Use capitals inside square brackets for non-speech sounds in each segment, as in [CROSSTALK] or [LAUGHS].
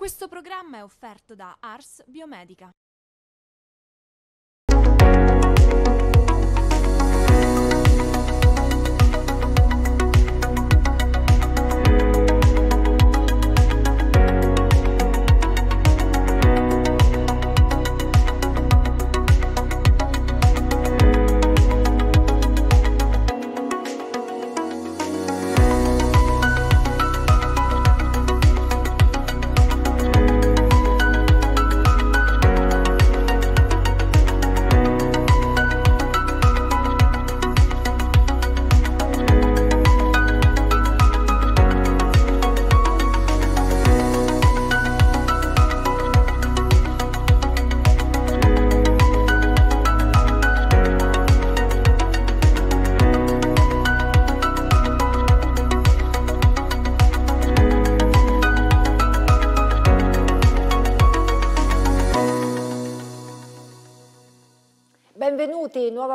Questo programma è offerto da Ars Biomedica.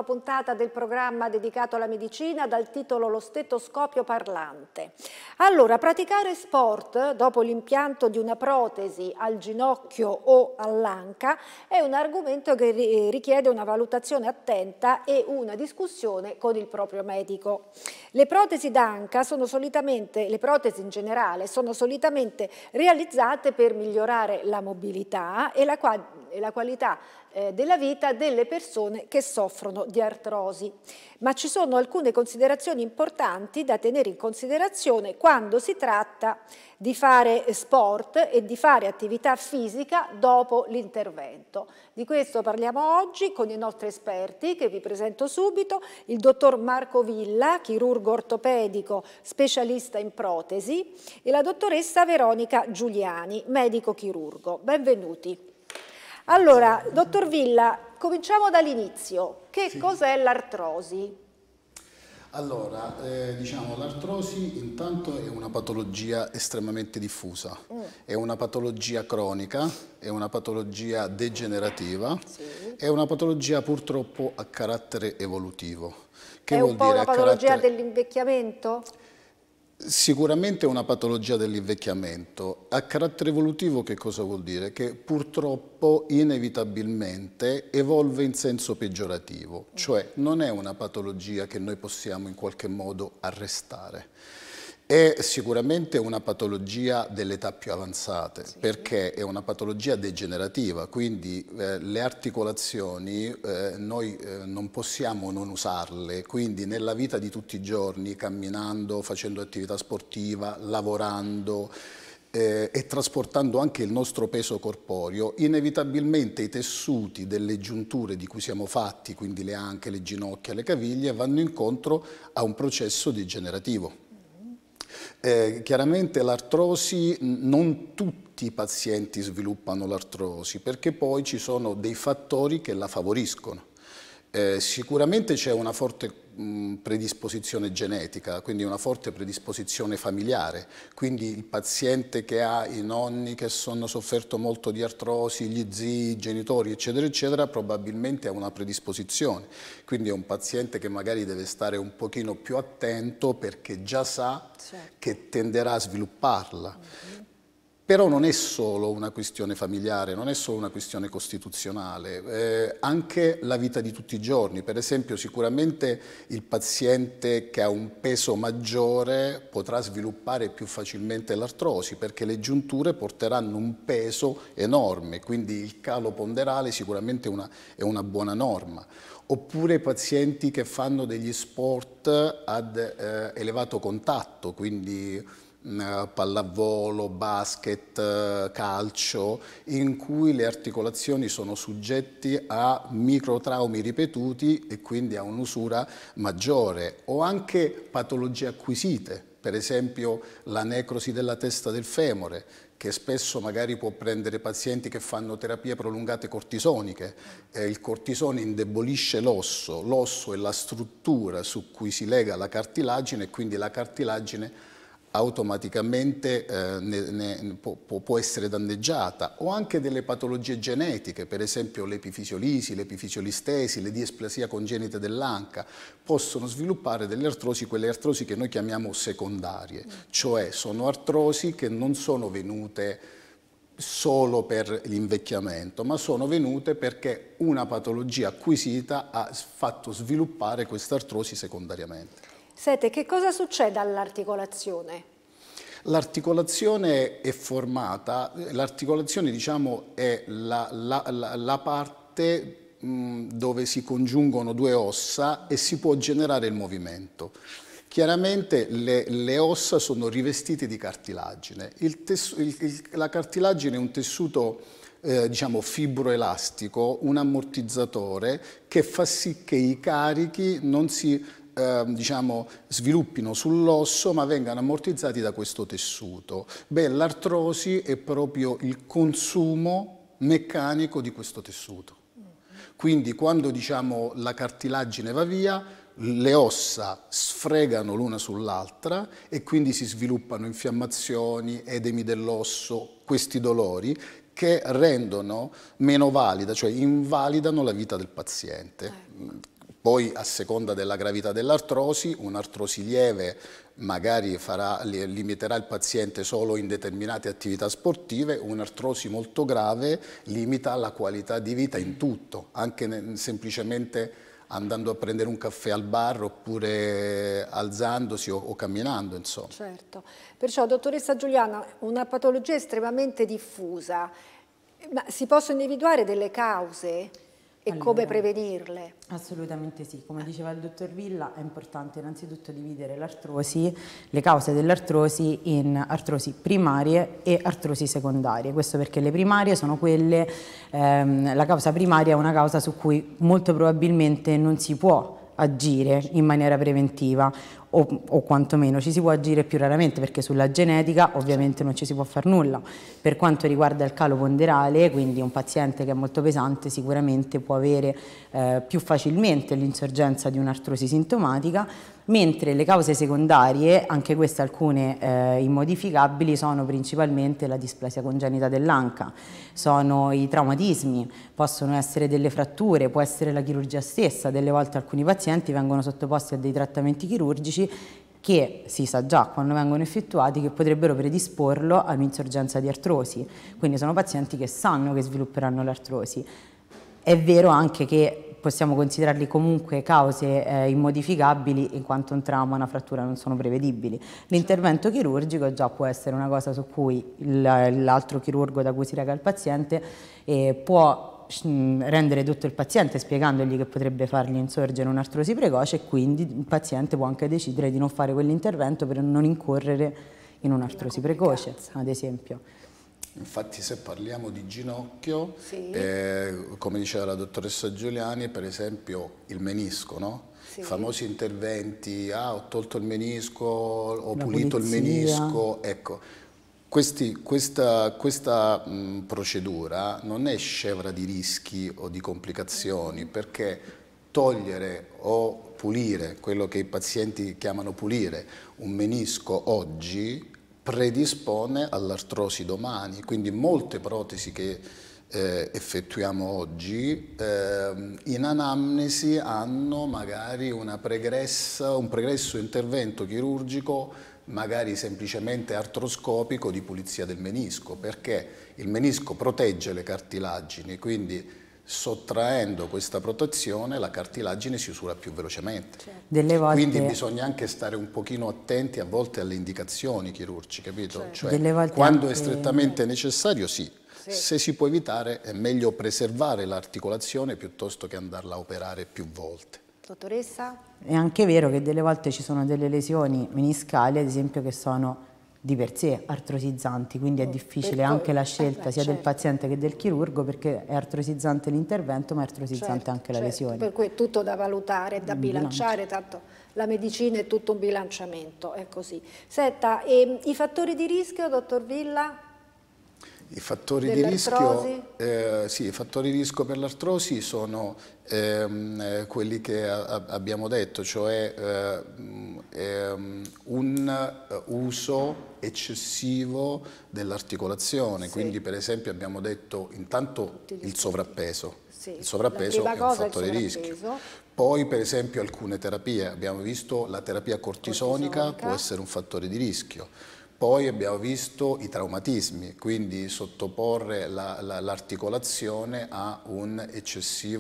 puntata del programma dedicato alla medicina dal titolo Lo stetoscopio parlante. Allora, praticare sport dopo l'impianto di una protesi al ginocchio o all'anca è un argomento che richiede una valutazione attenta e una discussione con il proprio medico. Le protesi d'anca sono solitamente, le protesi in generale, sono solitamente realizzate per migliorare la mobilità e la, e la qualità eh, della vita delle persone che soffrono di artrosi. Ma ci sono alcune considerazioni importanti da tenere in considerazione quando si tratta di fare sport e di fare attività fisica dopo l'intervento. Di questo parliamo oggi con i nostri esperti che vi presento subito, il dottor Marco Villa, chirurgo ortopedico specialista in protesi e la dottoressa Veronica Giuliani, medico chirurgo. Benvenuti. Allora, dottor Villa, cominciamo dall'inizio. Che sì. cos'è l'artrosi? Allora, eh, diciamo l'artrosi intanto è una patologia estremamente diffusa, mm. è una patologia cronica, è una patologia degenerativa, sì. è una patologia purtroppo a carattere evolutivo. Che è un po' una patologia carattere... dell'invecchiamento? Sicuramente è una patologia dell'invecchiamento. A carattere evolutivo che cosa vuol dire? Che purtroppo inevitabilmente evolve in senso peggiorativo, cioè non è una patologia che noi possiamo in qualche modo arrestare. È sicuramente una patologia dell'età più avanzata sì. perché è una patologia degenerativa, quindi eh, le articolazioni eh, noi eh, non possiamo non usarle, quindi nella vita di tutti i giorni, camminando, facendo attività sportiva, lavorando, eh, e trasportando anche il nostro peso corporeo, inevitabilmente i tessuti delle giunture di cui siamo fatti, quindi le anche, le ginocchia, le caviglie, vanno incontro a un processo degenerativo. Eh, chiaramente l'artrosi, non tutti i pazienti sviluppano l'artrosi perché poi ci sono dei fattori che la favoriscono. Eh, sicuramente c'è una forte predisposizione genetica, quindi una forte predisposizione familiare, quindi il paziente che ha i nonni che hanno sofferto molto di artrosi, gli zii, i genitori, eccetera, eccetera, probabilmente ha una predisposizione, quindi è un paziente che magari deve stare un pochino più attento perché già sa certo. che tenderà a svilupparla. Mm -hmm. Però non è solo una questione familiare, non è solo una questione costituzionale, eh, anche la vita di tutti i giorni. Per esempio sicuramente il paziente che ha un peso maggiore potrà sviluppare più facilmente l'artrosi perché le giunture porteranno un peso enorme, quindi il calo ponderale sicuramente una, è una buona norma oppure pazienti che fanno degli sport ad eh, elevato contatto, quindi Mm, eh, pallavolo, basket, eh, calcio, in cui le articolazioni sono soggetti a microtraumi ripetuti e quindi a un'usura maggiore o anche patologie acquisite, per esempio la necrosi della testa del femore, che spesso magari può prendere pazienti che fanno terapie prolungate cortisoniche. Eh, il cortisone indebolisce l'osso, l'osso è la struttura su cui si lega la cartilagine e quindi la cartilagine automaticamente eh, ne, ne, può, può, essere danneggiata o anche delle patologie genetiche, per esempio l'epifisiolisi, l'epifisiolistesi, le displasia congenite dell'anca, possono sviluppare delle artrosi, quelle artrosi che noi chiamiamo secondarie, mm. cioè sono artrosi che non sono venute solo per l'invecchiamento, ma sono venute perché una patologia acquisita ha fatto sviluppare questa artrosi secondariamente. Sete, che cosa succede all'articolazione? L'articolazione è formata, l'articolazione diciamo è la, la, la, la parte mh, mm, dove si congiungono due ossa e si può generare il movimento. Chiaramente le, le ossa sono rivestite di cartilagine. Il tessu, il, il, la cartilagine è un tessuto eh, diciamo fibroelastico, un ammortizzatore che fa sì che i carichi non si eh, diciamo, sviluppino sull'osso ma vengano ammortizzati da questo tessuto. Beh, l'artrosi è proprio il consumo meccanico di questo tessuto. Quindi quando diciamo, la cartilagine va via, le ossa sfregano l'una sull'altra e quindi si sviluppano infiammazioni, edemi dell'osso, questi dolori che rendono meno valida, cioè invalidano la vita del paziente. Ecco. Poi a seconda della gravità dell'artrosi, un'artrosi lieve magari farà, limiterà il paziente solo in determinate attività sportive, un'artrosi molto grave limita la qualità di vita in tutto, anche semplicemente andando a prendere un caffè al bar oppure alzandosi o, o camminando. Insomma. Certo, perciò dottoressa Giuliana, una patologia estremamente diffusa, ma si possono individuare delle cause? e allora, come prevenirle? Assolutamente sì, come diceva il dottor Villa è importante innanzitutto dividere l'artrosi, le cause dell'artrosi in artrosi primarie e artrosi secondarie, questo perché le primarie sono quelle, ehm, la causa primaria è una causa su cui molto probabilmente non si può agire in maniera preventiva o, o quantomeno ci si può agire più raramente perché sulla genetica ovviamente non ci si può fare nulla. Per quanto riguarda il calo ponderale, quindi un paziente che è molto pesante sicuramente può avere eh, più facilmente l'insorgenza di un'artrosi sintomatica, mentre le cause secondarie, anche queste alcune eh, immodificabili, sono principalmente la displasia congenita dell'anca, sono i traumatismi, possono essere delle fratture, può essere la chirurgia stessa, delle volte alcuni pazienti vengono sottoposti a dei trattamenti chirurgici che si sa già quando vengono effettuati che potrebbero predisporlo all'insorgenza di artrosi, quindi sono pazienti che sanno che svilupperanno l'artrosi. È vero anche che possiamo considerarli comunque cause eh, immodificabili in quanto un trauma e una frattura non sono prevedibili. L'intervento chirurgico già può essere una cosa su cui l'altro chirurgo da cui si reca il paziente eh, può mm, rendere tutto il paziente spiegandogli che potrebbe fargli insorgere un'artrosi precoce e quindi il paziente può anche decidere di non fare quell'intervento per non incorrere in un'artrosi precoce, ad esempio. Infatti se parliamo di ginocchio, sì. eh, come diceva la dottoressa Giuliani, per esempio il menisco, no? Sì. famosi interventi, ah ho tolto il menisco, ho Una pulito pulizia. il menisco, ecco. Questi, questa, questa mh, procedura non è scevra di rischi o di complicazioni perché togliere o pulire, quello che i pazienti chiamano pulire, un menisco oggi predispone all'artrosi domani, quindi molte protesi che eh, effettuiamo oggi eh, in anamnesi hanno magari un pregresso intervento chirurgico magari semplicemente artroscopico di pulizia del menisco, perché il menisco protegge le cartilagini, quindi sottraendo questa protezione la cartilagine si usura più velocemente. Certo. Volte... Quindi bisogna anche stare un pochino attenti a volte alle indicazioni chirurgiche, capito? Certo. Cioè, quando anche... è strettamente necessario sì, sì. se si può evitare è meglio preservare l'articolazione piuttosto che andarla a operare più volte. Dottoressa? È anche vero che delle volte ci sono delle lesioni meniscali, ad esempio, che sono di per sé artrosizzanti, quindi è oh, difficile anche la scelta eh, sia certo. del paziente che del chirurgo perché è artrosizzante l'intervento ma è artrosizzante certo, anche la certo. lesione. Per cui è tutto da valutare, da bilanciare, tanto la medicina è tutto un bilanciamento, è così. Senta, ehm, i fattori di rischio, dottor Villa? I fattori, di rischio, eh, sì, i fattori di rischio, per l'artrosi sono ehm, eh, quelli che a, abbiamo detto, cioè eh, ehm, un uso eccessivo dell'articolazione, sì. quindi per esempio abbiamo detto intanto il sovrappeso, sì. il sovrappeso è un fattore di rischio, poi per esempio alcune terapie, abbiamo visto la terapia cortisonica, cortisonica. può essere un fattore di rischio, poi abbiamo visto i traumatismi, quindi sottoporre l'articolazione la, la, a, sì.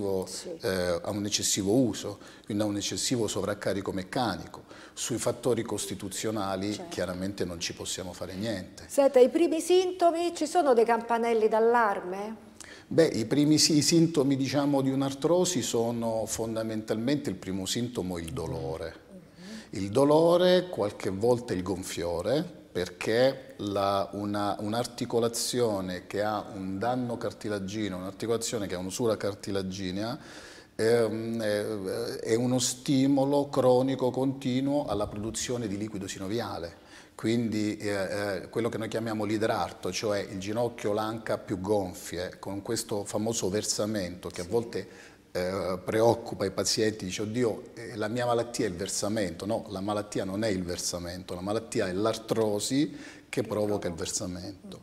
eh, a, un eccessivo uso, quindi a un eccessivo sovraccarico meccanico. Sui fattori costituzionali certo. chiaramente non ci possiamo fare niente. Senta, i primi sintomi, ci sono dei campanelli d'allarme? Beh, i primi i sintomi diciamo, di un'artrosi sono fondamentalmente il primo sintomo il dolore. Mm-hmm. Il dolore, qualche volta il gonfiore, perché un'articolazione che ha un danno cartilagino, un'articolazione che ha un'usura cartilaginea, ehm, è uno stimolo cronico continuo alla produzione di liquido sinoviale quindi eh, eh quello che noi chiamiamo l'idrarto, cioè il ginocchio, l'anca più gonfie, con questo famoso versamento che a volte eh, preoccupa i pazienti, dice oddio eh, la mia malattia è il versamento, no, la malattia non è il versamento, la malattia è l'artrosi che provoca il versamento.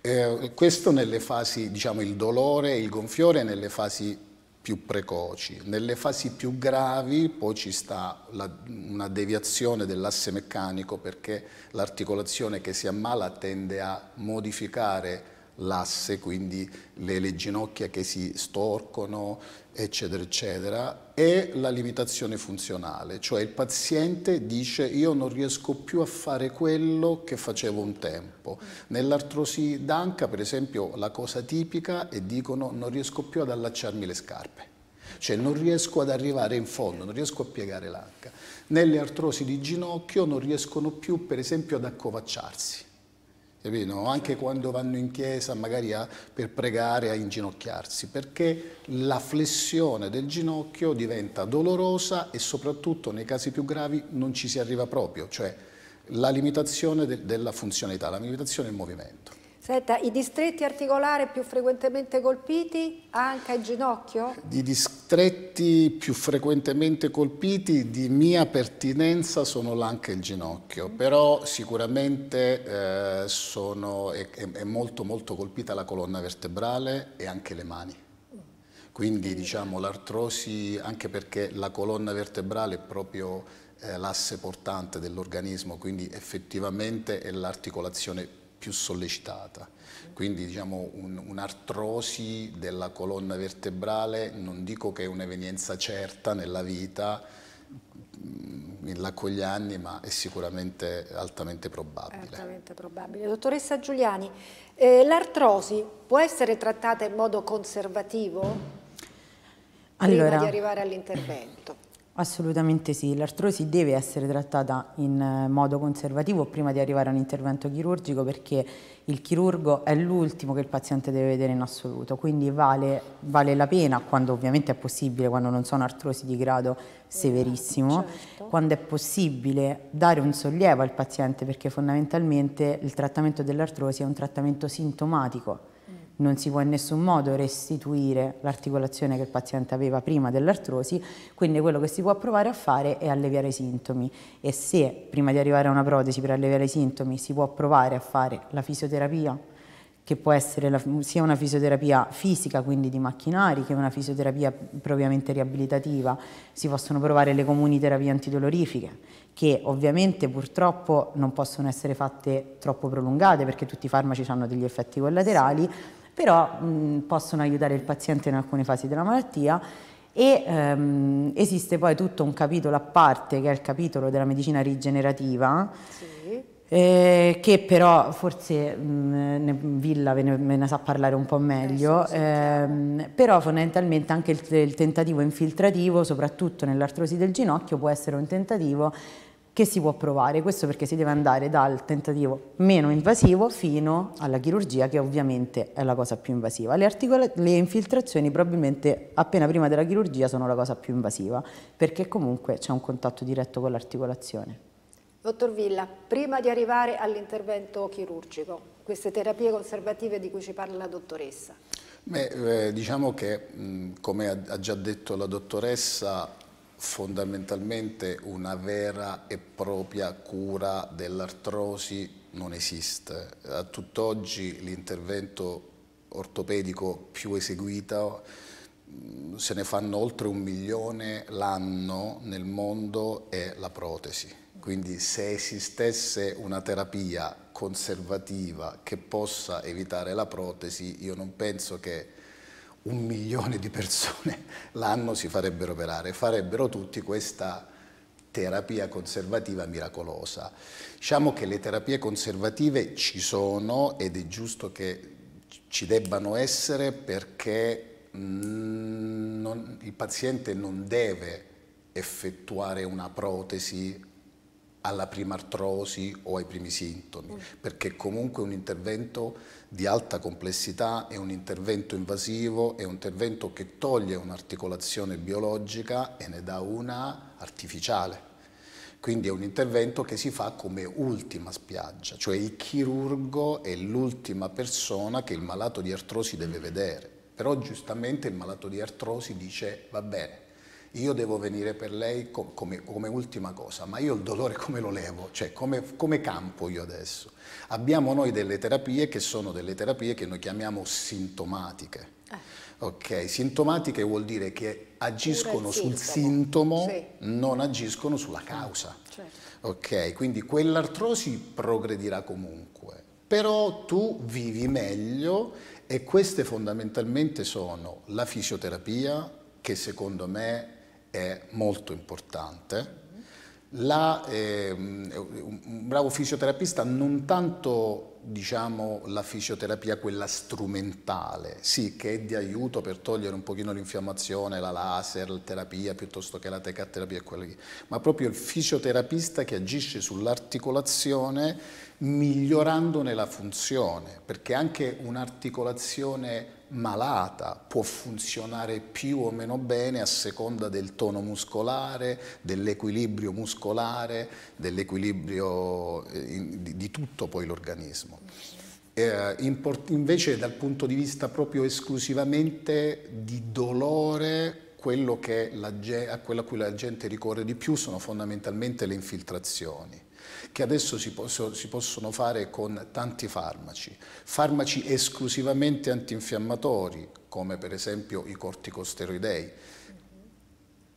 Eh, questo nelle fasi, diciamo il dolore il gonfiore nelle fasi più precoci, nelle fasi più gravi poi ci sta la, una deviazione dell'asse meccanico perché l'articolazione che si ammala tende a modificare l'asse, quindi le, le, ginocchia che si storcono, eccetera, eccetera, è la limitazione funzionale, cioè il paziente dice io non riesco più a fare quello che facevo un tempo. Nell'artrosi d'anca, per esempio, la cosa tipica è dicono non riesco più ad allacciarmi le scarpe, cioè non riesco ad arrivare in fondo, non riesco a piegare l'anca. Nelle artrosi di ginocchio non riescono più, per esempio, ad accovacciarsi Capito? Anche quando vanno in chiesa magari a, per pregare a inginocchiarsi, perché la flessione del ginocchio diventa dolorosa e soprattutto nei casi più gravi non ci si arriva proprio, cioè la limitazione de, della funzionalità, la limitazione del movimento. Senta, i distretti articolari più frequentemente colpiti, anche e ginocchio? I distretti più frequentemente colpiti di mia pertinenza sono l'anca e il ginocchio, però sicuramente eh, sono, è, è molto molto colpita la colonna vertebrale e anche le mani. Quindi diciamo l'artrosi, anche perché la colonna vertebrale è proprio eh, l'asse portante dell'organismo, quindi effettivamente è l'articolazione più più sollecitata. Quindi diciamo un'artrosi un della colonna vertebrale, non dico che è un'evenienza certa nella vita, mm, là con gli anni, ma è sicuramente altamente probabile. Altamente probabile. Dottoressa Giuliani, eh, l'artrosi può essere trattata in modo conservativo allora, prima di arrivare all'intervento? Assolutamente sì, l'artrosi deve essere trattata in eh, modo conservativo prima di arrivare a un intervento chirurgico perché il chirurgo è l'ultimo che il paziente deve vedere in assoluto, quindi vale, vale, la pena quando ovviamente è possibile, quando non sono artrosi di grado severissimo, certo. quando è possibile dare un sollievo al paziente perché fondamentalmente il trattamento dell'artrosi è un trattamento sintomatico non si può in nessun modo restituire l'articolazione che il paziente aveva prima dell'artrosi, quindi quello che si può provare a fare è alleviare i sintomi e se prima di arrivare a una protesi per alleviare i sintomi si può provare a fare la fisioterapia, che può essere la, sia una fisioterapia fisica, quindi di macchinari, che una fisioterapia propriamente riabilitativa, si possono provare le comuni terapie antidolorifiche, che ovviamente purtroppo non possono essere fatte troppo prolungate perché tutti i farmaci hanno degli effetti collaterali, sì però mh, possono aiutare il paziente in alcune fasi della malattia e ehm, esiste poi tutto un capitolo a parte che è il capitolo della medicina rigenerativa sì. eh, che però forse mh, ne, Villa ve ne, ne, sa parlare un po' meglio eh, ehm, però fondamentalmente anche il, il tentativo infiltrativo soprattutto nell'artrosi del ginocchio può essere un tentativo che si può provare, questo perché si deve andare dal tentativo meno invasivo fino alla chirurgia che ovviamente è la cosa più invasiva. Le, le, infiltrazioni probabilmente appena prima della chirurgia sono la cosa più invasiva perché comunque c'è un contatto diretto con l'articolazione. Dottor Villa, prima di arrivare all'intervento chirurgico, queste terapie conservative di cui ci parla la dottoressa? Beh, eh, diciamo che, come ha già detto la dottoressa, fondamentalmente una vera e propria cura dell'artrosi non esiste. A tutt'oggi l'intervento ortopedico più eseguito mm, se ne fanno oltre un milione l'anno nel mondo è la protesi. Quindi se esistesse una terapia conservativa che possa evitare la protesi, io non penso che un milione di persone [LAUGHS] l'anno si farebbero operare, farebbero tutti questa terapia conservativa miracolosa. Diciamo che le terapie conservative ci sono ed è giusto che ci debbano essere perché mm, non, il paziente non deve effettuare una protesi alla prima artrosi o ai primi sintomi, mm. perché comunque un intervento di alta complessità è un intervento invasivo, è un intervento che toglie un'articolazione biologica e ne dà una artificiale. Quindi è un intervento che si fa come ultima spiaggia, cioè il chirurgo è l'ultima persona che il malato di artrosi deve vedere. Però giustamente il malato di artrosi dice va bene, io devo venire per lei com come, come, ultima cosa, ma io il dolore come lo levo? Cioè come, come, campo io adesso? Abbiamo noi delle terapie che sono delle terapie che noi chiamiamo sintomatiche. Eh. Ok, sintomatiche vuol dire che agiscono sul sintomo, sì. non agiscono sulla causa. Ah, certo. Ok, quindi quell'artrosi progredirà comunque, però tu vivi meglio e queste fondamentalmente sono la fisioterapia, che secondo me è molto importante. La, eh, un bravo fisioterapista non tanto diciamo, la fisioterapia quella strumentale, sì che è di aiuto per togliere un pochino l'infiammazione, la laser, la terapia piuttosto che la tecaterapia ma proprio il fisioterapista che agisce sull'articolazione migliorandone la funzione, perché anche un'articolazione malata può funzionare più o meno bene a seconda del tono muscolare, dell'equilibrio muscolare, dell'equilibrio eh, di, tutto poi l'organismo. Eh, invece dal punto di vista proprio esclusivamente di dolore quello che la, a cui la gente ricorre di più sono fondamentalmente le infiltrazioni che adesso si, posso, si possono fare con tanti farmaci, farmaci esclusivamente antinfiammatori, come per esempio i corticosteroidei,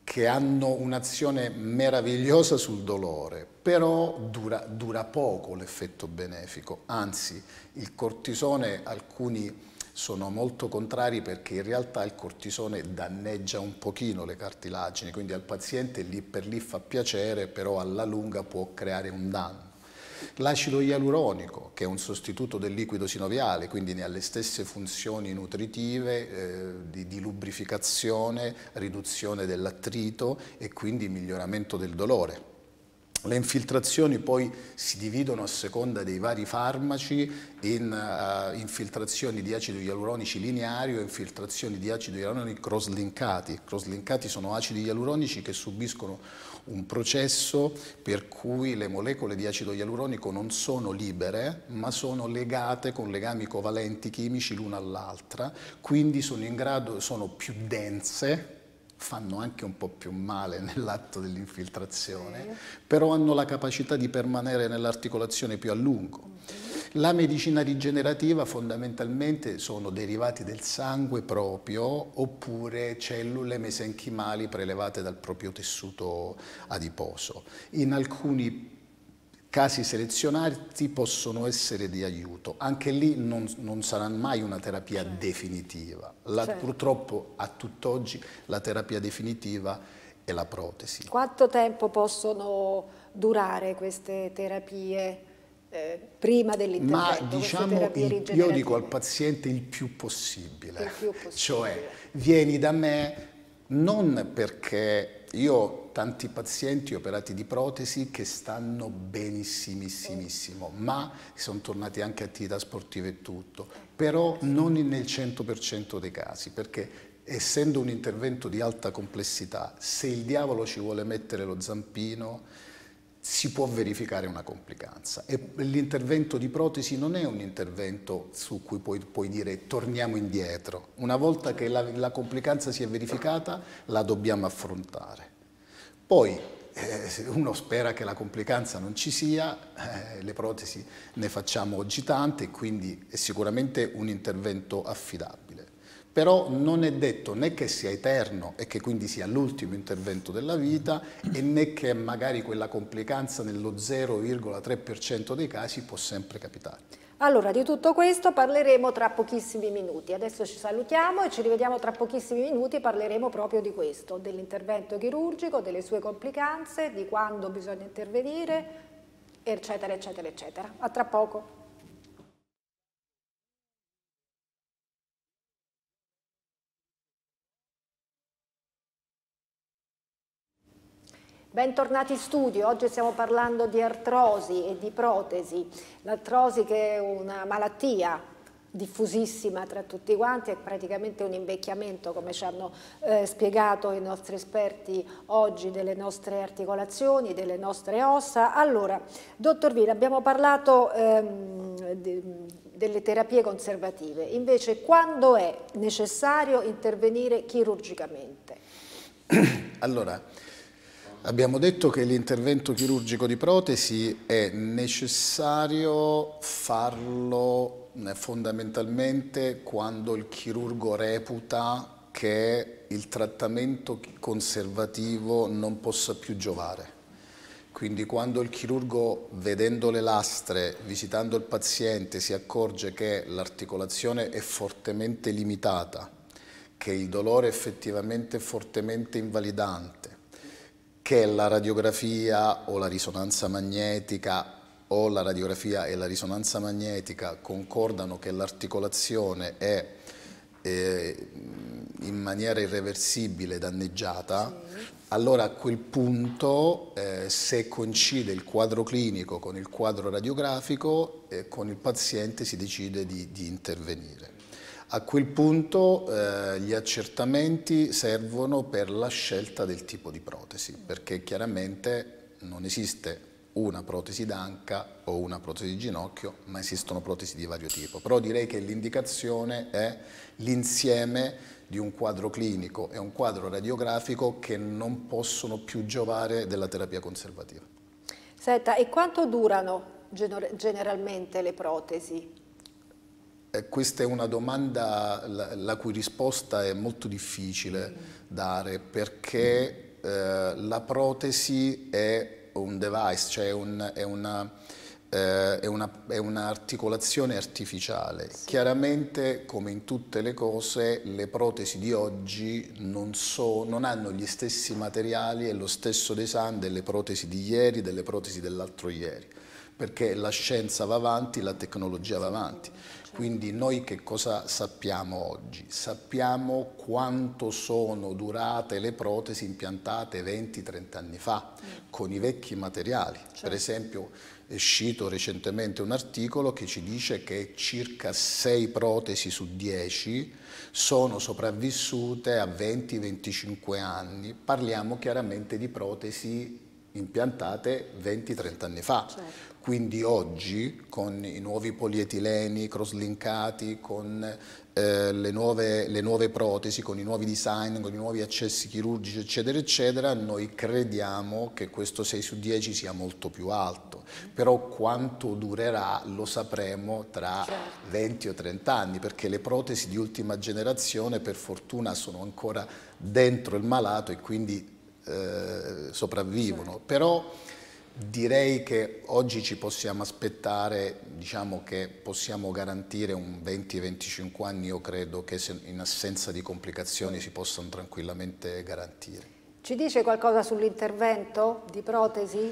che hanno un'azione meravigliosa sul dolore, però dura, dura poco l'effetto benefico, anzi il cortisone alcuni sono molto contrari perché in realtà il cortisone danneggia un pochino le cartilagini, quindi al paziente lì per lì fa piacere, però alla lunga può creare un danno. L'acido ialuronico, che è un sostituto del liquido sinoviale, quindi ne ha le stesse funzioni nutritive, eh, di, di, lubrificazione, riduzione dell'attrito e quindi miglioramento del dolore. Le infiltrazioni poi si dividono a seconda dei vari farmaci in uh, infiltrazioni di acidi ialuronici lineari o infiltrazioni di acidi ialuronici crosslinkati. Crosslinkati sono acidi ialuronici che subiscono un processo per cui le molecole di acido ialuronico non sono libere ma sono legate con legami covalenti chimici l'una all'altra, quindi sono, grado, sono più dense fanno anche un po' più male [LAUGHS] nell'atto dell'infiltrazione, però hanno la capacità di permanere nell'articolazione più a lungo. La medicina rigenerativa fondamentalmente sono derivati del sangue proprio oppure cellule mesenchimali prelevate dal proprio tessuto adiposo. In alcuni casi selezionati possono essere di aiuto. Anche lì non, non sarà mai una terapia certo. definitiva. La, certo. Purtroppo a tutt'oggi la terapia definitiva è la protesi. Quanto tempo possono durare queste terapie eh, prima dell'intervento? Ma diciamo, il, io dico al paziente il più possibile. Il più possibile. Cioè, vieni da me non perché io ho tanti pazienti operati di protesi che stanno benissimissimo, ma sono tornati anche a attività sportive e tutto, però non nel 100% dei casi, perché essendo un intervento di alta complessità, se il diavolo ci vuole mettere lo zampino, si può verificare una complicanza e l'intervento di protesi non è un intervento su cui puoi, puoi dire torniamo indietro, una volta che la, la, complicanza si è verificata la dobbiamo affrontare. Poi eh, uno spera che la complicanza non ci sia, eh, le protesi ne facciamo oggi tante, quindi è sicuramente un intervento affidabile però non è detto né che sia eterno e che quindi sia l'ultimo intervento della vita e né che magari quella complicanza nello 0,3% dei casi può sempre capitare. Allora, di tutto questo parleremo tra pochissimi minuti. Adesso ci salutiamo e ci rivediamo tra pochissimi minuti. Parleremo proprio di questo, dell'intervento chirurgico, delle sue complicanze, di quando bisogna intervenire, eccetera, eccetera, eccetera. A tra poco. Bentornati in studio, oggi stiamo parlando di artrosi e di protesi. L'artrosi che è una malattia diffusissima tra tutti quanti, è praticamente un invecchiamento come ci hanno eh, spiegato i nostri esperti oggi delle nostre articolazioni, delle nostre ossa. Allora, dottor Vila, abbiamo parlato ehm, di, delle terapie conservative. Invece quando è necessario intervenire chirurgicamente? Allora, Abbiamo detto che l'intervento chirurgico di protesi è necessario farlo eh, fondamentalmente quando il chirurgo reputa che il trattamento conservativo non possa più giovare. Quindi quando il chirurgo, vedendo le lastre, visitando il paziente, si accorge che l'articolazione è fortemente limitata, che il dolore è effettivamente fortemente invalidante, che la radiografia o la risonanza magnetica o la radiografia e la risonanza magnetica concordano che l'articolazione è eh, in maniera irreversibile danneggiata, sì. allora a quel punto eh, se coincide il quadro clinico con il quadro radiografico, eh, con il paziente si decide di, di intervenire. A quel punto eh, gli accertamenti servono per la scelta del tipo di protesi, perché chiaramente non esiste una protesi d'anca o una protesi di ginocchio, ma esistono protesi di vario tipo. Però direi che l'indicazione è l'insieme di un quadro clinico e un quadro radiografico che non possono più giovare della terapia conservativa. Senta, e quanto durano generalmente le protesi? Eh, questa è una domanda la, la, cui risposta è molto difficile dare perché eh, la protesi è un device, cioè un, è, una, eh, è, una, è un'articolazione artificiale. Sì. Chiaramente, come in tutte le cose, le protesi di oggi non, so, non hanno gli stessi materiali e lo stesso design delle protesi di ieri, delle protesi dell'altro ieri, perché la scienza va avanti, la tecnologia va avanti quindi noi che cosa sappiamo oggi? Sappiamo quanto sono durate le protesi impiantate 20-30 anni fa con i vecchi materiali. Certo. Per esempio è uscito recentemente un articolo che ci dice che circa 6 protesi su 10 sono sopravvissute a 20-25 anni. Parliamo chiaramente di protesi impiantate 20-30 anni fa. Certo. Quindi oggi con i nuovi polietileni crosslinkati, con eh, le, nuove, le, nuove, protesi, con i nuovi design, con i nuovi accessi chirurgici, eccetera, eccetera, noi crediamo che questo 6 su 10 sia molto più alto. Però quanto durerà lo sapremo tra 20 certo. o 30 anni, perché le protesi di ultima generazione per fortuna sono ancora dentro il malato e quindi eh, sopravvivono. Certo. Però, Direi che oggi ci possiamo aspettare, diciamo che possiamo garantire un 20-25 anni, io credo che in assenza di complicazioni si possano tranquillamente garantire. Ci dice qualcosa sull'intervento di protesi?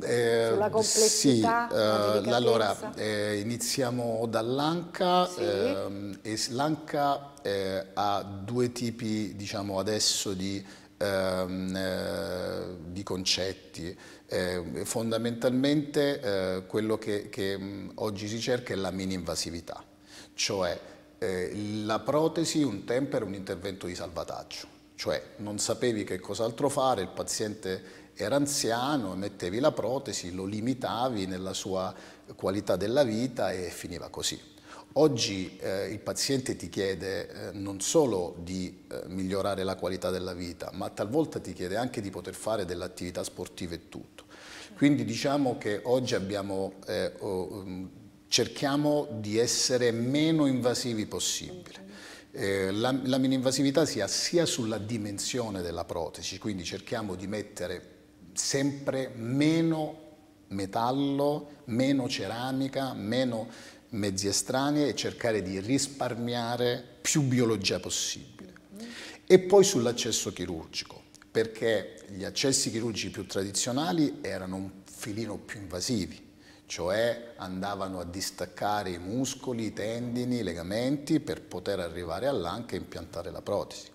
Eh, Sulla complessità? Sì, eh, allora eh, iniziamo dall'anca. Sì. Ehm, l'anca eh, ha due tipi, diciamo adesso, di Ehm, eh, di concetti. Eh, fondamentalmente eh, quello che, che, mm, oggi si cerca è la mini-invasività, cioè la protesi un tempo era un intervento di salvataggio, cioè non sapevi che cos'altro fare, il paziente era anziano, mettevi la protesi, lo limitavi nella sua qualità della vita e finiva così. Oggi eh, il paziente ti chiede eh, non solo di eh, migliorare la qualità della vita, ma talvolta ti chiede anche di poter fare dell'attività sportiva e tutto. Quindi diciamo che oggi abbiamo, oh, cerchiamo di essere meno invasivi possibile. Eh, la, la minoinvasività si ha sia sulla dimensione della protesi, quindi cerchiamo di mettere sempre meno metallo, meno ceramica, meno mezzi estranei e cercare di risparmiare più biologia possibile. E poi sull'accesso chirurgico, perché gli accessi chirurgici più tradizionali erano un filino più invasivi, cioè andavano a distaccare i muscoli, i tendini, i legamenti per poter arrivare all'anca e impiantare la protesi.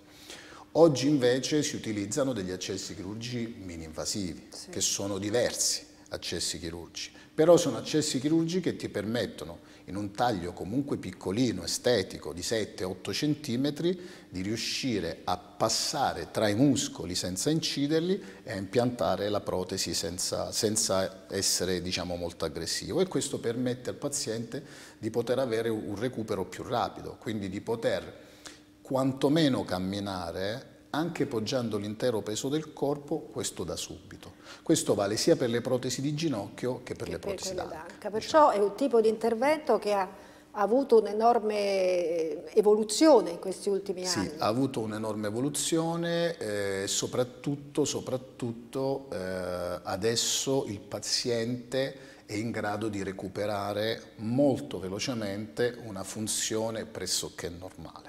Oggi invece si utilizzano degli accessi chirurgici mini-invasivi, sì. che sono diversi accessi chirurgici, però sono accessi chirurgici che ti permettono in un taglio comunque piccolino, estetico, di 7-8 cm, di riuscire a passare tra i muscoli senza inciderli e a impiantare la protesi senza, senza essere diciamo, molto aggressivo. E questo permette al paziente di poter avere un recupero più rapido, quindi di poter quantomeno camminare anche poggiando l'intero peso del corpo, questo da subito. Questo vale sia per le protesi di ginocchio che per che le protesi d'anca. Perciò diciamo. è un tipo di intervento che ha avuto un'enorme eh, evoluzione in questi ultimi anni. Sì, ha avuto un'enorme evoluzione e eh, soprattutto, soprattutto eh, adesso il paziente è in grado di recuperare molto velocemente una funzione pressoché normale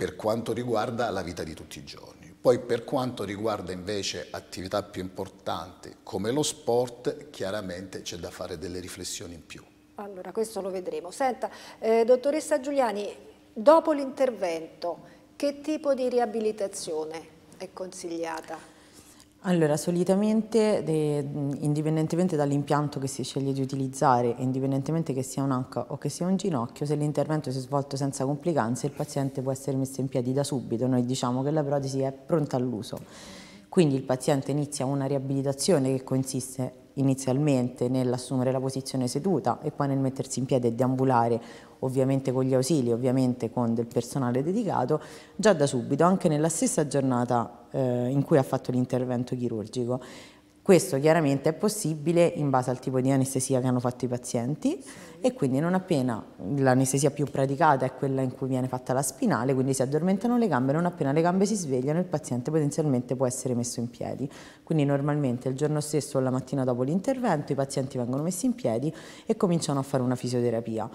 per quanto riguarda la vita di tutti i giorni. Poi per quanto riguarda invece attività più importanti come lo sport, chiaramente c'è da fare delle riflessioni in più. Allora, questo lo vedremo. Senta, eh, dottoressa Giuliani, dopo l'intervento, che tipo di riabilitazione è consigliata? Allora, solitamente, de, indipendentemente dall'impianto che si sceglie di utilizzare, indipendentemente che sia un'anca o che sia un ginocchio, se l'intervento si è svolto senza complicanze, il paziente può essere messo in piedi da subito. Noi diciamo che la protesi è pronta all'uso. Quindi il paziente inizia una riabilitazione che consiste inizialmente nell'assumere la posizione seduta e poi nel mettersi in piedi e deambulare, ovviamente con gli ausili, ovviamente con del personale dedicato, già da subito, anche nella stessa giornata eh, in cui ha fatto l'intervento chirurgico. Questo chiaramente è possibile in base al tipo di anestesia che hanno fatto i pazienti e quindi non appena l'anestesia più praticata è quella in cui viene fatta la spinale, quindi si addormentano le gambe, non appena le gambe si svegliano il paziente potenzialmente può essere messo in piedi. Quindi normalmente il giorno stesso o la mattina dopo l'intervento i pazienti vengono messi in piedi e cominciano a fare una fisioterapia.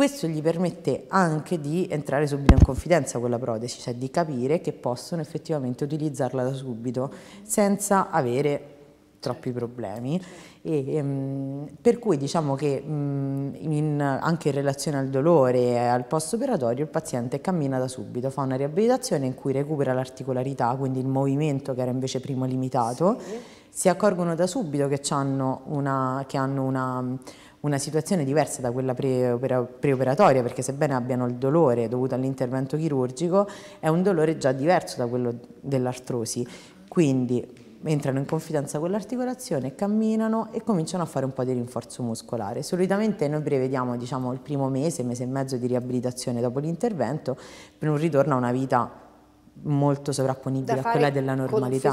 Questo gli permette anche di entrare subito in confidenza con la protesi, cioè di capire che possono effettivamente utilizzarla da subito senza avere troppi problemi. E, ehm, per cui diciamo che mh, mm, in, anche in relazione al dolore e al post-operatorio il paziente cammina da subito, fa una riabilitazione in cui recupera l'articolarità, quindi il movimento che era invece prima limitato, sì. si accorgono da subito che, hanno una, che hanno una una situazione diversa da quella preoperatoria, perché sebbene abbiano il dolore dovuto all'intervento chirurgico, è un dolore già diverso da quello dell'artrosi. Quindi entrano in confidenza con l'articolazione, camminano e cominciano a fare un po' di rinforzo muscolare. Solitamente noi prevediamo diciamo, il primo mese, mese e mezzo di riabilitazione dopo l'intervento per un ritorno a una vita molto sovrapponibile a quella della normalità.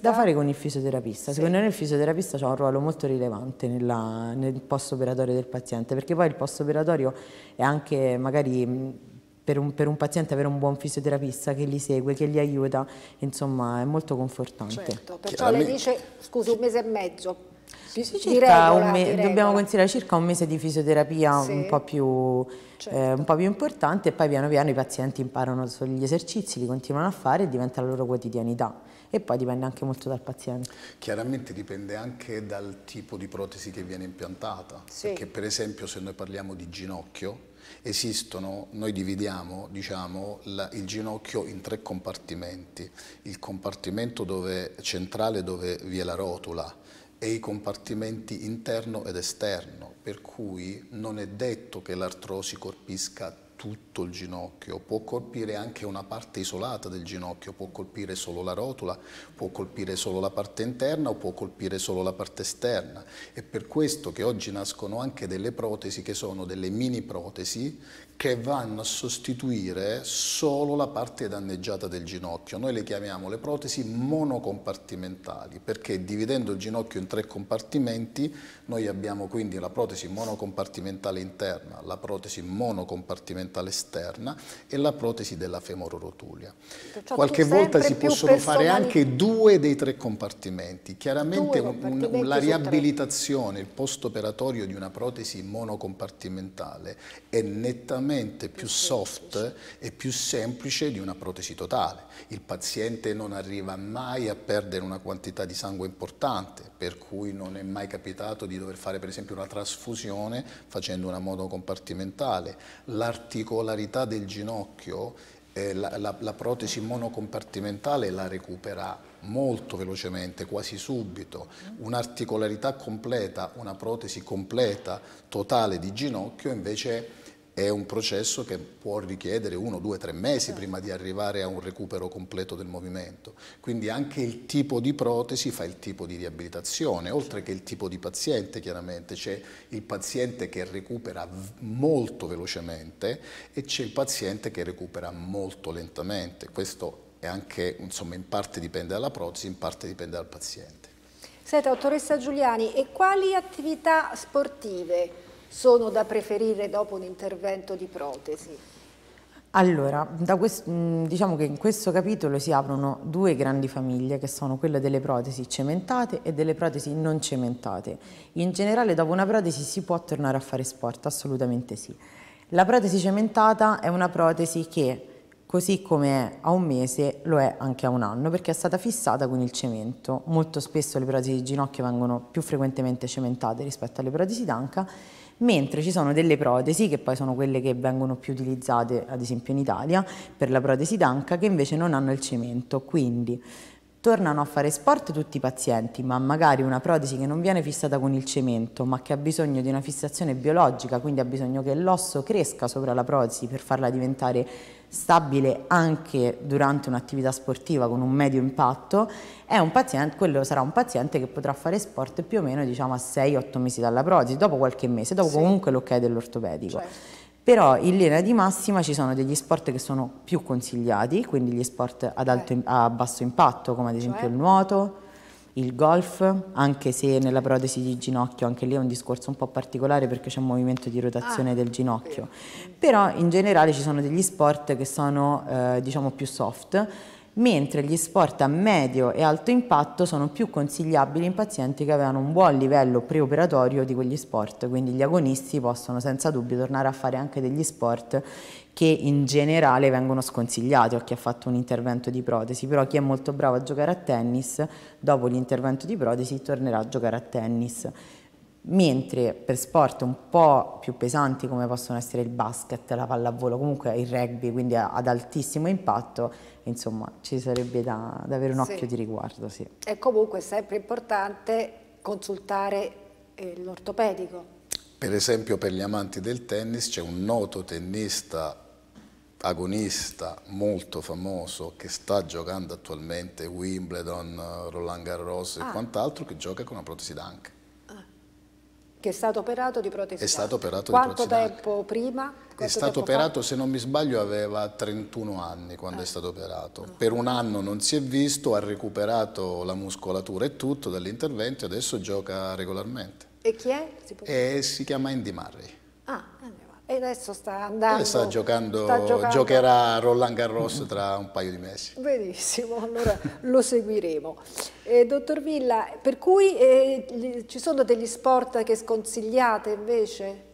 Da fare con il fisioterapista. Sì. Secondo me il fisioterapista ha un ruolo molto rilevante nella, nel post-operatorio del paziente, perché poi il post-operatorio è anche magari per un, per un, paziente avere un buon fisioterapista che li segue, che li aiuta, insomma è molto confortante. Certo, perciò lei dice, scusi, un mese e mezzo, sì, sì, circa regola, me, dobbiamo considerare circa un mese di fisioterapia sì. un, po più, certo. eh, un, certo. po più, importante e poi piano piano i pazienti imparano gli esercizi, li continuano a fare e diventa la loro quotidianità e poi dipende anche molto dal paziente. Chiaramente dipende anche dal tipo di protesi che viene impiantata, sì. perché per esempio se noi parliamo di ginocchio, esistono, noi dividiamo diciamo, la, il ginocchio in tre compartimenti, il compartimento dove, centrale dove vi è la rotula, e i compartimenti interno ed esterno, per cui non è detto che l'artrosi colpisca tutti tutto il ginocchio, può colpire anche una parte isolata del ginocchio, può colpire solo la rotola, può colpire solo la parte interna o può colpire solo la parte esterna. È per questo che oggi nascono anche delle protesi che sono delle mini protesi che vanno a sostituire solo la parte danneggiata del ginocchio. Noi le chiamiamo le protesi monocompartimentali perché dividendo il ginocchio in tre compartimenti noi abbiamo quindi la protesi monocompartimentale interna, la protesi monocompartimentale esterna, esterna e la protesi della femororotulia. Cioè, Qualche volta si possono personali... fare anche due dei tre compartimenti. Chiaramente un, un, la riabilitazione, il post-operatorio di una protesi monocompartimentale è nettamente più soft e più semplice di una protesi totale. Il paziente non arriva mai a perdere una quantità di sangue importante, per cui non è mai capitato di dover fare per esempio una trasfusione facendo una monocompartimentale. L'articolazione singolarità del ginocchio, eh, la, la, la, protesi monocompartimentale la recupera molto velocemente, quasi subito. Un'articolarità completa, una protesi completa, totale di ginocchio invece è un processo che può richiedere uno, due, tre mesi certo. prima di arrivare a un recupero completo del movimento. Quindi anche il tipo di protesi fa il tipo di riabilitazione, oltre che il tipo di paziente chiaramente. C'è il paziente che recupera molto velocemente e c'è il paziente che recupera molto lentamente. Questo è anche, insomma, in parte dipende dalla protesi, in parte dipende dal paziente. Senta, dottoressa Giuliani, e quali attività sportive sono da preferire dopo un intervento di protesi? Allora, questo, mm, diciamo che in questo capitolo si aprono due grandi famiglie che sono quelle delle protesi cementate e delle protesi non cementate. In generale dopo una protesi si può tornare a fare sport, assolutamente sì. La protesi cementata è una protesi che così come è a un mese lo è anche a un anno perché è stata fissata con il cemento. Molto spesso le protesi di ginocchio vengono più frequentemente cementate rispetto alle protesi d'anca mentre ci sono delle protesi, che poi sono quelle che vengono più utilizzate ad esempio in Italia, per la protesi d'anca, che invece non hanno il cemento, quindi tornano a fare sport tutti i pazienti, ma magari una protesi che non viene fissata con il cemento, ma che ha bisogno di una fissazione biologica, quindi ha bisogno che l'osso cresca sopra la protesi per farla diventare stabile anche durante un'attività sportiva con un medio impatto, paziente, quello sarà un paziente che potrà fare sport più o meno diciamo, a 6-8 mesi dalla protesi, dopo qualche mese, dopo sì. comunque l'ok dell'ortopedico. Certo. Però in linea di massima ci sono degli sport che sono più consigliati, quindi gli sport ad alto, eh. a basso impatto, come ad esempio cioè? il nuoto, il golf, anche se nella protesi di ginocchio, anche lì è un discorso un po' particolare perché c'è un movimento di rotazione ah, del ginocchio, però in generale ci sono degli sport che sono eh, diciamo più soft mentre gli sport a medio e alto impatto sono più consigliabili in pazienti che avevano un buon livello preoperatorio di quegli sport, quindi gli agonisti possono senza dubbio tornare a fare anche degli sport che in generale vengono sconsigliati a chi ha fatto un intervento di protesi, però chi è molto bravo a giocare a tennis, dopo l'intervento di protesi tornerà a giocare a tennis mentre per sport un po' più pesanti come possono essere il basket, la pallavolo, comunque il rugby, quindi ad altissimo impatto, insomma ci sarebbe da, da avere un sì. occhio di riguardo. Sì. E comunque sempre importante consultare eh, l'ortopedico. Per esempio per gli amanti del tennis c'è un noto tennista agonista molto famoso che sta giocando attualmente Wimbledon, Roland Garros e ah. quant'altro che gioca con una protesi d'anca. Che è stato operato di protesi. È stato operato Quanto di protesi. tempo prima? è stato operato, fa? se non mi sbaglio, aveva 31 anni quando eh. è ah. stato operato. Eh. Per un anno non si è visto, ha recuperato la muscolatura e tutto dall'intervento e adesso gioca regolarmente. E chi è? Si, può... e eh, si chiama Andy Murray. Ah, e adesso sta andando. E sta giocando, sta giocando, giocherà Roland Garros tra un paio di mesi. Benissimo, allora [LAUGHS] lo seguiremo. Eh, dottor Villa, per cui eh, ci sono degli sport che sconsigliate invece?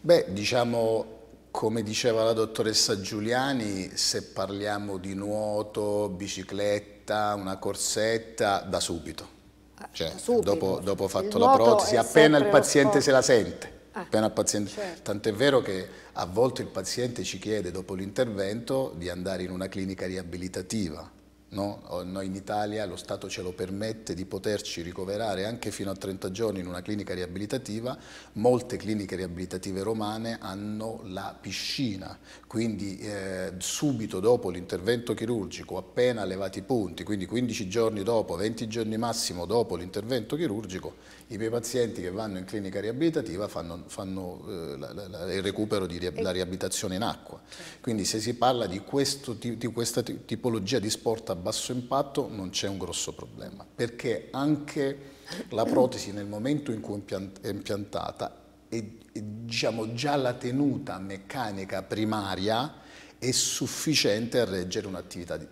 Beh, diciamo, come diceva la dottoressa Giuliani, se parliamo di nuoto, bicicletta, una corsetta, da subito. Ah, cioè, subito. Dopo, dopo fatto il la protesi, appena il paziente se la sente appena paziente. Certo. Tant'è vero che a volte il paziente ci chiede dopo l'intervento di andare in una clinica riabilitativa No? Noi in Italia lo Stato ce lo permette di poterci ricoverare anche fino a 30 giorni in una clinica riabilitativa, molte cliniche riabilitative romane hanno la piscina, quindi eh, subito dopo l'intervento chirurgico, appena levati i punti, quindi 15 giorni dopo, 20 giorni massimo dopo l'intervento chirurgico, i miei pazienti che vanno in clinica riabilitativa fanno, fanno eh, la, la, la, il recupero la riabilitazione in acqua. Certo. Quindi se si parla di, questo, di, di questa tipologia di sport a basso impatto non c'è un grosso problema, perché anche la protesi nel momento in cui è impiantata è, è diciamo, già la tenuta meccanica primaria è sufficiente a reggere un'attività di,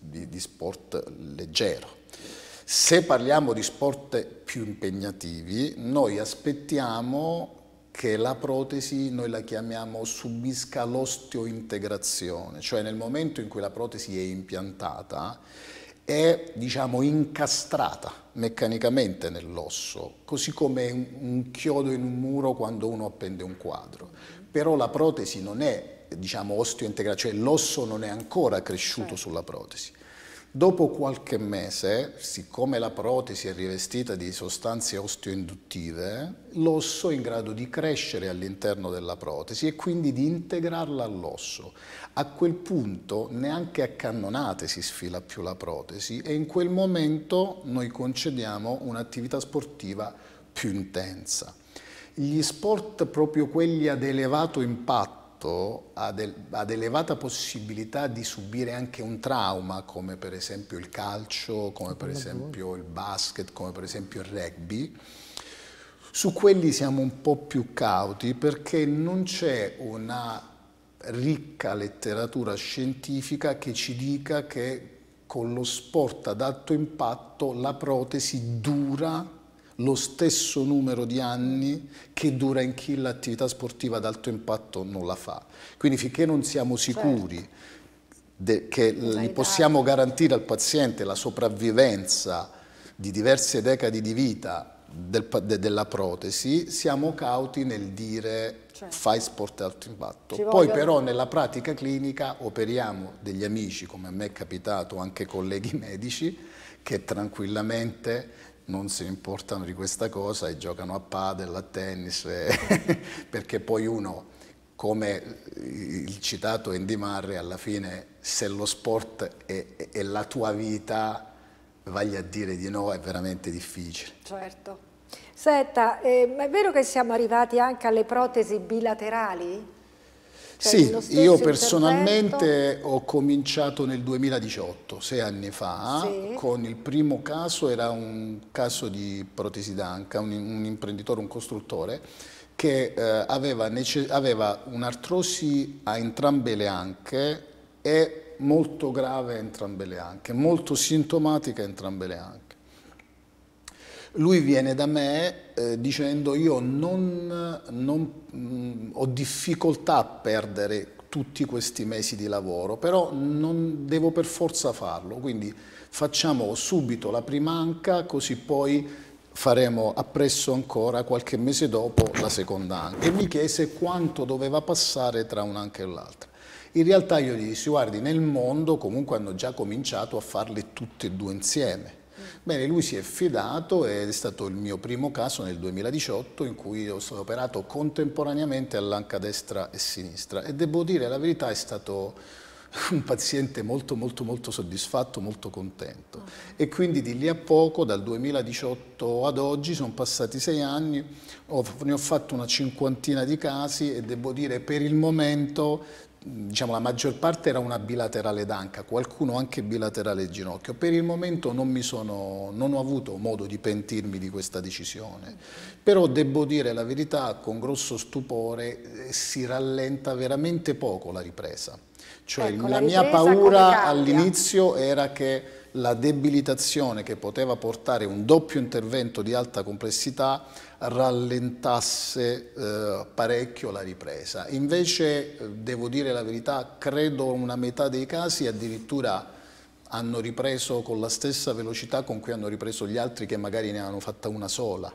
di, di sport leggero. Se parliamo di sport più impegnativi, noi aspettiamo che la protesi noi la chiamiamo subisca l'osteointegrazione, cioè nel momento in cui la protesi è impiantata è diciamo incastrata meccanicamente nell'osso, così come un chiodo in un muro quando uno appende un quadro. Però la protesi non è diciamo osteointegrata, cioè l'osso non è ancora cresciuto certo. sulla protesi. Dopo qualche mese, siccome la protesi è rivestita di sostanze osteoinduttive, l'osso è in grado di crescere all'interno della protesi e quindi di integrarla all'osso. A quel punto neanche a cannonate si sfila più la protesi e in quel momento noi concediamo un'attività sportiva più intensa. Gli sport proprio quelli ad elevato impatto fatto ad, ad elevata possibilità di subire anche un trauma, come per esempio il calcio, come per esempio il basket, come per esempio il rugby. Su quelli siamo un po' più cauti perché non c'è una ricca letteratura scientifica che ci dica che con lo sport ad alto impatto la protesi dura lo stesso numero di anni che dura in chi l'attività sportiva ad alto impatto non la fa. Quindi finché non siamo certo. sicuri certo. che gli possiamo garantire al paziente la sopravvivenza di diverse decadi di vita del, de, della protesi, siamo cauti nel dire cioè. fai sport ad alto impatto. Ci Poi voglio... però nella pratica clinica operiamo degli amici, come a me è capitato anche colleghi medici, che tranquillamente non si importano di questa cosa e giocano a padel, a tennis, e, eh, [LAUGHS] perché poi uno, come il citato Andy Murray, alla fine se lo sport è, è la tua vita, vagli a dire di no è veramente difficile. Certo. Senta, eh, ma è vero che siamo arrivati anche alle protesi bilaterali? Cioè, sì, io personalmente intervento... ho cominciato nel 2018, sei anni fa, sì. con il primo caso, era un caso di protesi d'anca, un, un, imprenditore, un costruttore, che eh, aveva, aveva un'artrosi a entrambe le anche e molto grave a entrambe le anche, molto sintomatica a entrambe le anche lui viene da me eh, dicendo io non, non mh, mm, ho difficoltà a perdere tutti questi mesi di lavoro, però non devo per forza farlo, quindi facciamo subito la prima anca così poi faremo appresso ancora qualche mese dopo la seconda anca e mi chiese quanto doveva passare tra un'anca e l'altra. In realtà io gli dissi guardi nel mondo comunque hanno già cominciato a farle tutte e due insieme Bene, lui si è fidato ed è stato il mio primo caso nel 2018 in cui ho stato operato contemporaneamente all'anca destra e sinistra e devo dire la verità è stato [LAUGHS] un paziente molto molto molto soddisfatto, molto contento e quindi di lì a poco dal 2018 ad oggi sono passati sei anni, ho, ne ho fatto una cinquantina di casi e devo dire per il momento diciamo, la maggior parte era una bilaterale d'anca, qualcuno anche bilaterale ginocchio. Per il momento non, sono, non, ho avuto modo di pentirmi di questa decisione, però devo dire la verità, con grosso stupore eh, si rallenta veramente poco la ripresa. Cioè ecco, la, la mia paura all'inizio era che la debilitazione che poteva portare un doppio intervento di alta complessità rallentasse eh, parecchio la ripresa. Invece, eh, devo dire la verità, credo una metà dei casi addirittura hanno ripreso con la stessa velocità con cui hanno ripreso gli altri che magari ne hanno fatta una sola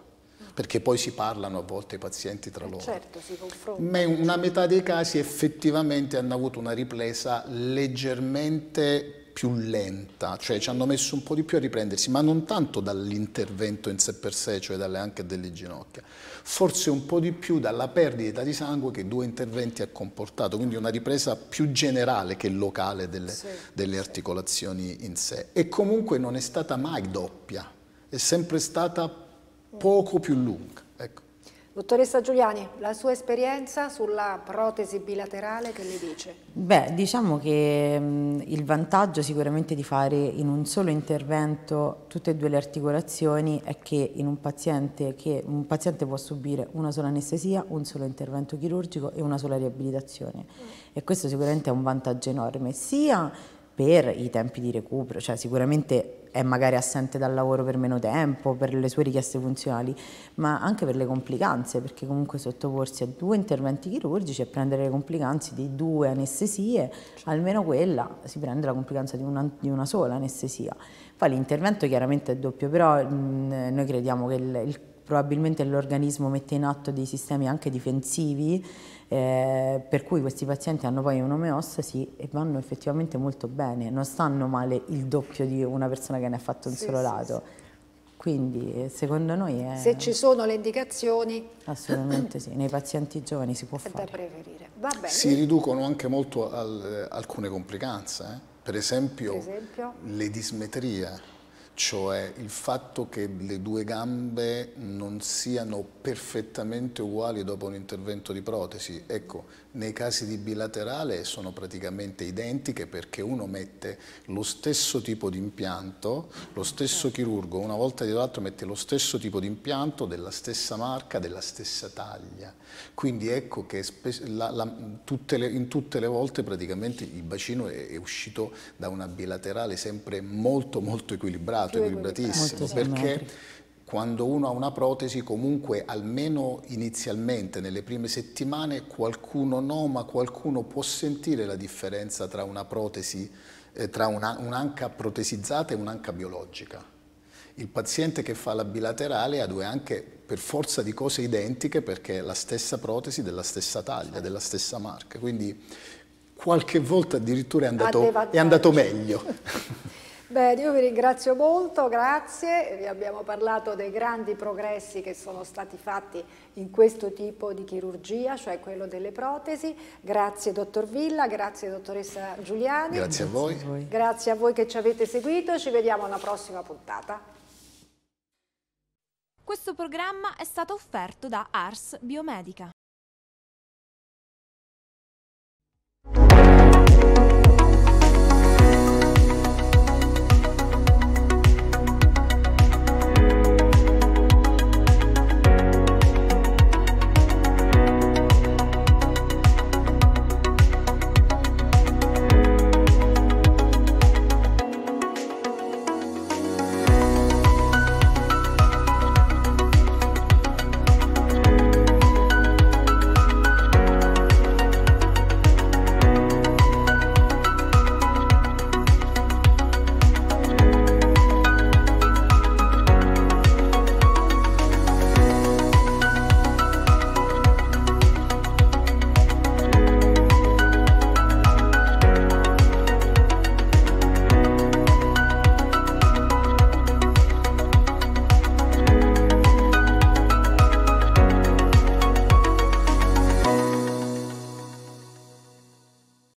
perché poi si parlano a volte i pazienti tra eh, loro. Certo, si confrontano. Ma una metà dei casi effettivamente hanno avuto una ripresa leggermente più lenta, cioè ci hanno messo un po' di più a riprendersi, ma non tanto dall'intervento in sé per sé, cioè dalle anche delle ginocchia, forse un po' di più dalla perdita di sangue che due interventi ha comportato, quindi una ripresa più generale che locale delle, sì. delle articolazioni in sé. E comunque non è stata mai doppia, è sempre stata poco più lunga. Ecco. Dottoressa Giuliani, la sua esperienza sulla protesi bilaterale che le dice? Beh, diciamo che mh, mm, il vantaggio sicuramente di fare in un solo intervento tutte e due le articolazioni è che in un paziente, che un paziente può subire una sola anestesia, un solo intervento chirurgico e una sola riabilitazione. Mm. E questo sicuramente è un vantaggio enorme, sia per i tempi di recupero, cioè sicuramente è magari assente dal lavoro per meno tempo, per le sue richieste funzionali, ma anche per le complicanze, perché comunque sottoporsi a due interventi chirurgici e prendere le complicanze di due anestesie, certo. almeno quella si prende la complicanza di una, di una sola anestesia. Poi l'intervento chiaramente è doppio, però mh, noi crediamo che il, il, probabilmente l'organismo mette in atto dei sistemi anche difensivi eh, per cui questi pazienti hanno poi un'omeostasi e vanno effettivamente molto bene, non stanno male il doppio di una persona che ne ha fatto un sì, solo sì, lato. Sì. Quindi eh, secondo noi è... Se ci sono le indicazioni... Assolutamente sì, nei pazienti giovani si può fare. è da preferire. Va bene. Si riducono anche molto al, alcune complicanze, eh? per esempio, per esempio? le dismetrie cioè il fatto che le due gambe non siano perfettamente uguali dopo un intervento di protesi. Ecco, nei casi di bilaterale sono praticamente identiche perché uno mette lo stesso tipo di impianto, lo stesso certo. chirurgo una volta dietro l'altro mette lo stesso tipo di impianto della stessa marca, della stessa taglia. Quindi ecco che la, la, tutte le, in tutte le volte praticamente il bacino è, è uscito da una bilaterale sempre molto molto equilibrata equilibrato, equilibratissimo, perché quando uno ha una protesi comunque almeno inizialmente nelle prime settimane qualcuno no ma qualcuno può sentire la differenza tra una protesi eh, tra un'anca protesizzata e un'anca biologica il paziente che fa la bilaterale ha due anche per forza di cose identiche perché è la stessa protesi della stessa taglia della stessa marca quindi qualche volta addirittura è andato, è andato meglio [LAUGHS] Beh, io vi ringrazio molto, grazie. Vi abbiamo parlato dei grandi progressi che sono stati fatti in questo tipo di chirurgia, cioè quello delle protesi. Grazie dottor Villa, grazie dottoressa Giuliani. Grazie a voi. Grazie a voi, grazie a voi che ci avete seguito, ci vediamo alla prossima puntata. Questo programma è stato offerto da Ars Biomedica.